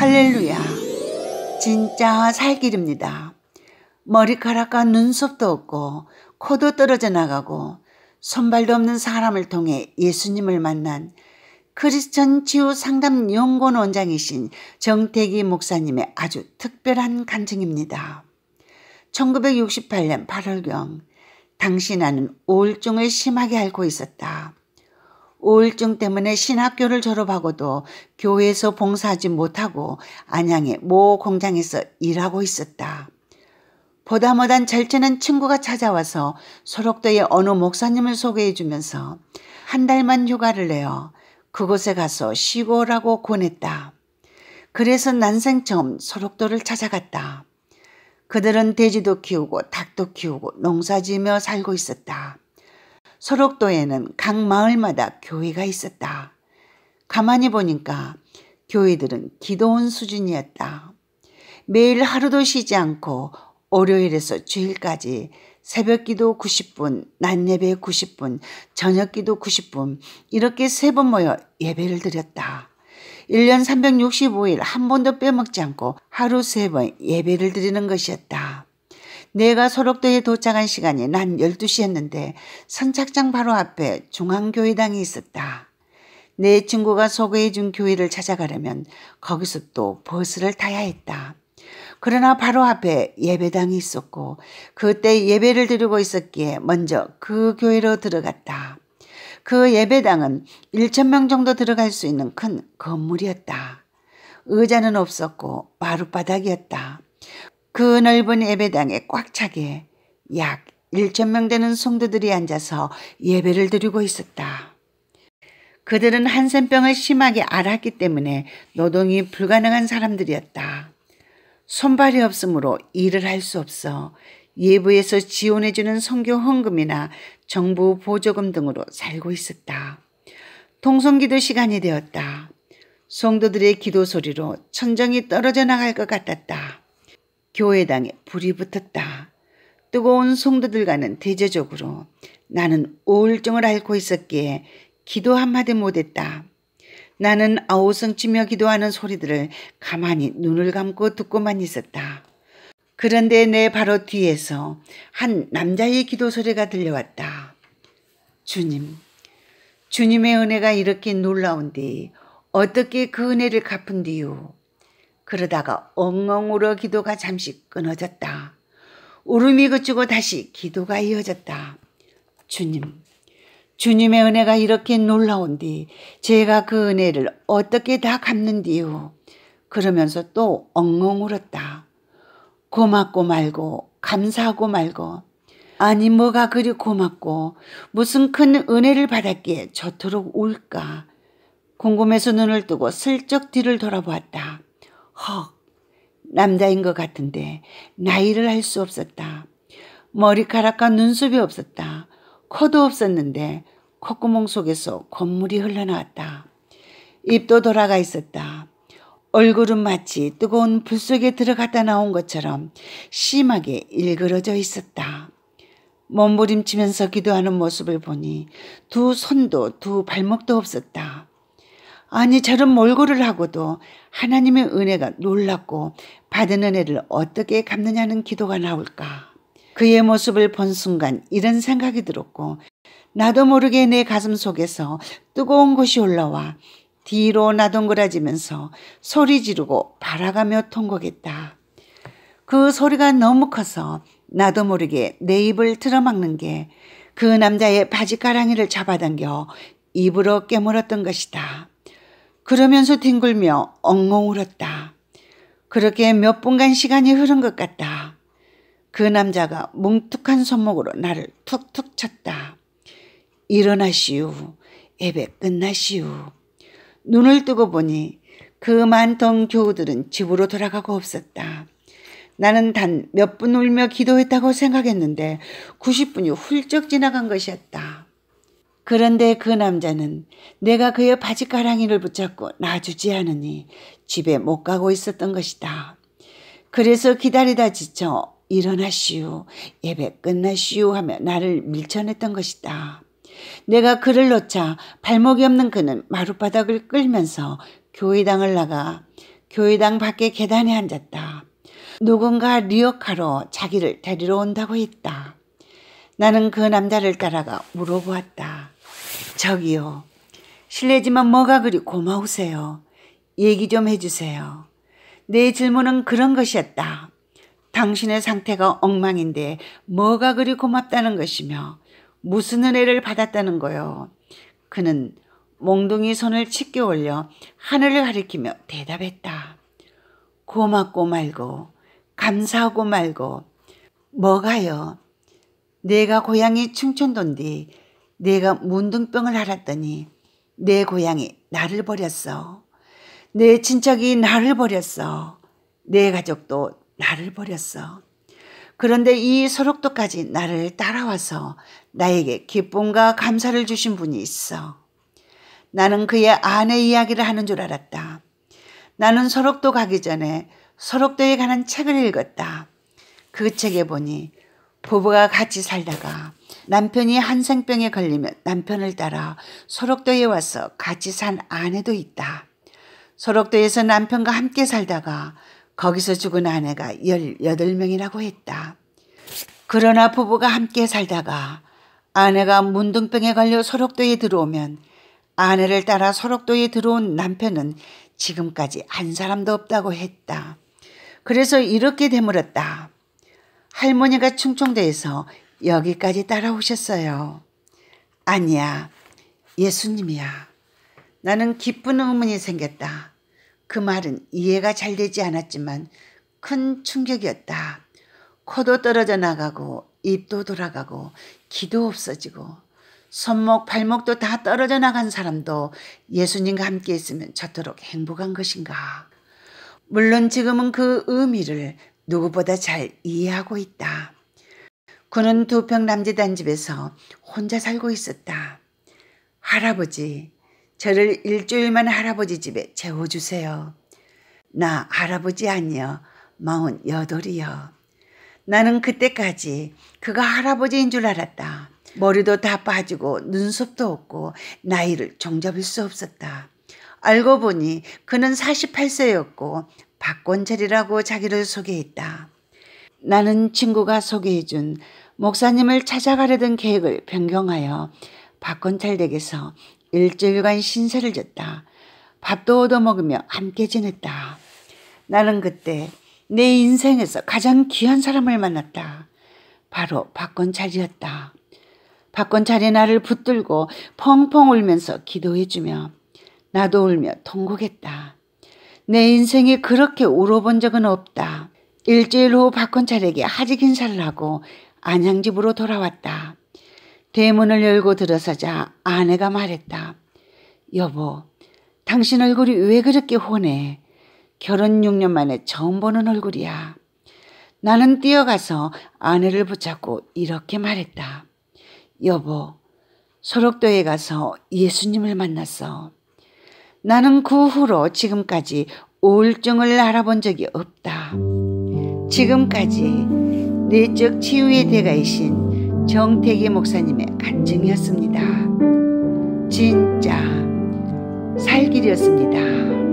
할렐루야. 진짜 살길입니다. 머리카락과 눈썹도 없고 코도 떨어져 나가고 손발도 없는 사람을 통해 예수님을 만난 크리스천 치유 상담 연구원 원장이신 정태기 목사님의 아주 특별한 간증입니다. 1968년 8월경 당시 나는 우울증을 심하게 앓고 있었다. 우울증 때문에 신학교를 졸업하고도 교회에서 봉사하지 못하고 안양의 모 공장에서 일하고 있었다. 보다 못한 절제는 친구가 찾아와서 소록도의 어느 목사님을 소개해 주면서 한 달만 휴가를 내어 그곳에 가서 쉬고 오라고 권했다. 그래서 난생 처음 소록도를 찾아갔다. 그들은 돼지도 키우고 닭도 키우고 농사지으며 살고 있었다. 소록도에는각 마을마다 교회가 있었다. 가만히 보니까 교회들은 기도원 수준이었다. 매일 하루도 쉬지 않고 월요일에서 주일까지 새벽 기도 90분, 낮 예배 90분, 저녁 기도 90분, 이렇게 세 번 모여 예배를 드렸다. 1년 365일 한 번도 빼먹지 않고 하루 세 번 예배를 드리는 것이었다. 내가 소록도에 도착한 시간이 난 12시였는데 선착장 바로 앞에 중앙교회당이 있었다. 내 친구가 소개해준 교회를 찾아가려면 거기서 또 버스를 타야 했다. 그러나 바로 앞에 예배당이 있었고 그때 예배를 드리고 있었기에 먼저 그 교회로 들어갔다. 그 예배당은 1천명 정도 들어갈 수 있는 큰 건물이었다. 의자는 없었고 마룻바닥이었다. 그 넓은 예배당에 꽉 차게 약 1천 명 되는 성도들이 앉아서 예배를 드리고 있었다. 그들은 한센병을 심하게 앓았기 때문에 노동이 불가능한 사람들이었다. 손발이 없으므로 일을 할 수 없어 예부에서 지원해주는 성교 헌금이나 정부 보조금 등으로 살고 있었다. 통성기도 시간이 되었다. 성도들의 기도 소리로 천정이 떨어져 나갈 것 같았다. 교회당에 불이 붙었다. 뜨거운 송도들과는 대제적으로 나는 우울증을 앓고 있었기에 기도 한마디 못했다. 나는 아우성치며 기도하는 소리들을 가만히 눈을 감고 듣고만 있었다. 그런데 내 바로 뒤에서 한 남자의 기도 소리가 들려왔다. 주님, 주님의 은혜가 이렇게 놀라운뒤 어떻게 그 은혜를 갚은 뒤요? 그러다가 엉엉 울어 기도가 잠시 끊어졌다. 울음이 그치고 다시 기도가 이어졌다. 주님, 주님의 은혜가 이렇게 놀라운뒤 제가 그 은혜를 어떻게 다 갚는디요. 그러면서 또 엉엉 울었다. 고맙고 말고 감사하고 말고 아니 뭐가 그리 고맙고 무슨 큰 은혜를 받았기에 저토록 울까. 궁금해서 눈을 뜨고 슬쩍 뒤를 돌아보았다. 헉, 남자인 것 같은데 나이를 알 수 없었다. 머리카락과 눈썹이 없었다. 코도 없었는데 콧구멍 속에서 콧물이 흘러나왔다. 입도 돌아가 있었다. 얼굴은 마치 뜨거운 불 속에 들어갔다 나온 것처럼 심하게 일그러져 있었다. 몸부림치면서 기도하는 모습을 보니 두 손도 두 발목도 없었다. 아니 저런 몰골을 하고도 하나님의 은혜가 놀랍고 받은 은혜를 어떻게 갚느냐는 기도가 나올까. 그의 모습을 본 순간 이런 생각이 들었고 나도 모르게 내 가슴 속에서 뜨거운 것이 올라와 뒤로 나동그라지면서 소리 지르고 바라가며 통곡했다. 그 소리가 너무 커서 나도 모르게 내 입을 틀어막는 게 그 남자의 바지가랑이를 잡아당겨 입으로 깨물었던 것이다. 그러면서 뒹굴며 엉엉 울었다. 그렇게 몇 분간 시간이 흐른 것 같다. 그 남자가 뭉툭한 손목으로 나를 툭툭 쳤다. 일어나시오. 예배 끝나시오. 눈을 뜨고 보니 그 많던 교우들은 집으로 돌아가고 없었다. 나는 단 몇 분 울며 기도했다고 생각했는데 90분이 훌쩍 지나간 것이었다. 그런데 그 남자는 내가 그의 바지가랑이를 붙잡고 놔주지 않으니 집에 못 가고 있었던 것이다. 그래서 기다리다 지쳐 일어나시오, 예배 끝나시오 하며 나를 밀쳐냈던 것이다. 내가 그를 놓자 발목이 없는 그는 마룻바닥을 끌면서 교회당을 나가 교회당 밖에 계단에 앉았다. 누군가 리어카로 자기를 데리러 온다고 했다. 나는 그 남자를 따라가 물어보았다. 저기요. 실례지만 뭐가 그리 고마우세요. 얘기 좀 해주세요. 내 질문은 그런 것이었다. 당신의 상태가 엉망인데 뭐가 그리 고맙다는 것이며 무슨 은혜를 받았다는 거요. 그는 몽둥이 손을 치켜 올려 하늘을 가리키며 대답했다. 고맙고 말고 감사하고 말고 뭐가요? 내가 고향이 충청도인데 내가 문둥병을 알았더니내 고향이 나를 버렸어. 내 친척이 나를 버렸어. 내 가족도 나를 버렸어. 그런데 이 소록도까지 나를 따라와서 나에게 기쁨과 감사를 주신 분이 있어. 나는 그의 아내 이야기를 하는 줄 알았다. 나는 소록도 가기 전에 소록도에 관한 책을 읽었다. 그 책에 보니 부부가 같이 살다가 남편이 한생병에 걸리면 남편을 따라 소록도에 와서 같이 산 아내도 있다. 소록도에서 남편과 함께 살다가 거기서 죽은 아내가 18명이라고 했다. 그러나 부부가 함께 살다가 아내가 문둥병에 걸려 소록도에 들어오면 아내를 따라 소록도에 들어온 남편은 지금까지 한 사람도 없다고 했다. 그래서 이렇게 되물었다. 할머니가 충청도에서 여기까지 따라오셨어요. 아니야. 예수님이야. 나는 기쁜 의문이 생겼다. 그 말은 이해가 잘 되지 않았지만 큰 충격이었다. 코도 떨어져 나가고 입도 돌아가고 기도 없어지고 손목 발목도 다 떨어져 나간 사람도 예수님과 함께 있으면 저토록 행복한 것인가. 물론 지금은 그 의미를 누구보다 잘 이해하고 있다. 그는 두평 남짓한 집에서 혼자 살고 있었다. 할아버지, 저를 일주일만 할아버지 집에 재워주세요. 나 할아버지 아니여, 마흔 여덟이여. 나는 그때까지 그가 할아버지인 줄 알았다. 머리도 다 빠지고 눈썹도 없고 나이를 종잡을 수 없었다. 알고 보니 그는 48세였고 박권철이라고 자기를 소개했다. 나는 친구가 소개해준 목사님을 찾아가려던 계획을 변경하여 박권철 댁에서 일주일간 신세를 졌다. 밥도 얻어먹으며 함께 지냈다. 나는 그때 내 인생에서 가장 귀한 사람을 만났다. 바로 박권찰이었다. 박권찰이 나를 붙들고 펑펑 울면서 기도해주며 나도 울며 통곡했다. 내 인생에 그렇게 울어본 적은 없다. 일주일 후 박헌찰에게 하직 인사를 하고 안양집으로 돌아왔다. 대문을 열고 들어서자 아내가 말했다. 여보, 당신 얼굴이 왜 그렇게 혼해? 결혼 6년 만에 처음 보는 얼굴이야. 나는 뛰어가서 아내를 붙잡고 이렇게 말했다. 여보, 소록도에 가서 예수님을 만났어. 나는 그 후로 지금까지 우울증을 알아본 적이 없다. 지금까지 내적 치유의 대가이신 정태기 목사님의 간증이었습니다. 진짜 살길이었습니다.